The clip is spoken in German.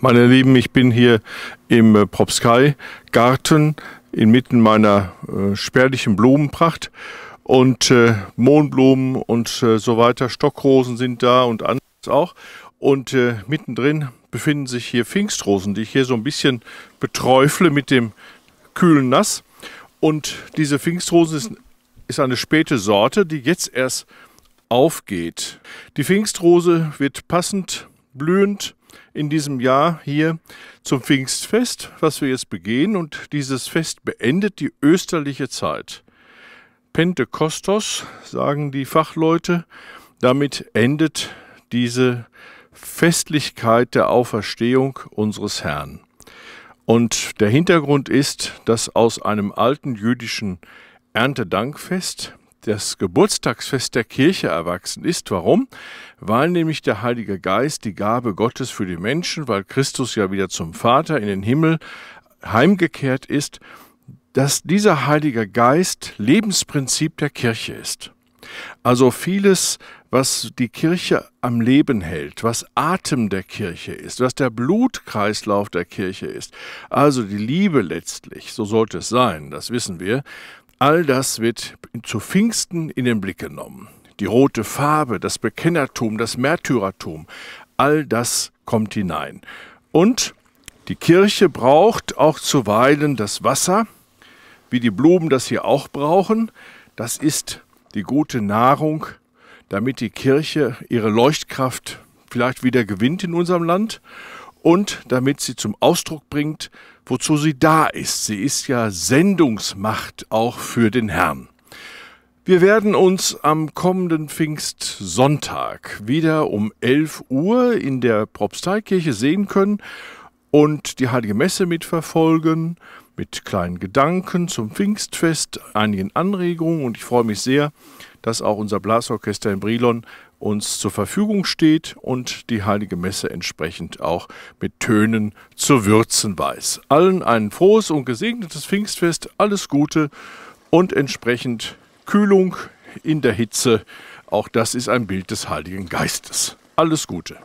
Meine Lieben, ich bin hier im äh, Propsky Garten inmitten meiner äh, spärlichen Blumenpracht und äh, Mohnblumen und äh, so weiter, Stockrosen sind da und anderes auch und äh, mittendrin befinden sich hier Pfingstrosen, die ich hier so ein bisschen beträufle mit dem kühlen Nass und diese Pfingstrosen ist, ist eine späte Sorte, die jetzt erst aufgeht. Die Pfingstrose wird passend blühend in diesem Jahr hier zum Pfingstfest, was wir jetzt begehen. Und dieses Fest beendet die österliche Zeit. Pentekostos, sagen die Fachleute, damit endet diese Festlichkeit der Auferstehung unseres Herrn. Und der Hintergrund ist, dass aus einem alten jüdischen Erntedankfest das Geburtstagsfest der Kirche erwachsen ist. Warum? Weil nämlich der Heilige Geist die Gabe Gottes für die Menschen, weil Christus ja wieder zum Vater in den Himmel heimgekehrt ist, dass dieser Heilige Geist Lebensprinzip der Kirche ist. Also vieles, was die Kirche am Leben hält, was Atem der Kirche ist, was der Blutkreislauf der Kirche ist, also die Liebe letztlich, so sollte es sein, das wissen wir, All das wird zu Pfingsten in den Blick genommen. Die rote Farbe, das Bekennertum, das Märtyrertum, all das kommt hinein. Und die Kirche braucht auch zuweilen das Wasser, wie die Blumen das hier auch brauchen. Das ist die gute Nahrung, damit die Kirche ihre Leuchtkraft vielleicht wieder gewinnt in unserem Land und damit sie zum Ausdruck bringt, wozu sie da ist. Sie ist ja Sendungsmacht auch für den Herrn. Wir werden uns am kommenden Pfingstsonntag wieder um 11 Uhr in der Propsteikirche sehen können und die Heilige Messe mitverfolgen, mit kleinen Gedanken zum Pfingstfest, einigen Anregungen und ich freue mich sehr, dass auch unser Blasorchester in Brilon uns zur Verfügung steht und die heilige Messe entsprechend auch mit Tönen zu würzen weiß. Allen ein frohes und gesegnetes Pfingstfest, alles Gute und entsprechend Kühlung in der Hitze. Auch das ist ein Bild des Heiligen Geistes. Alles Gute.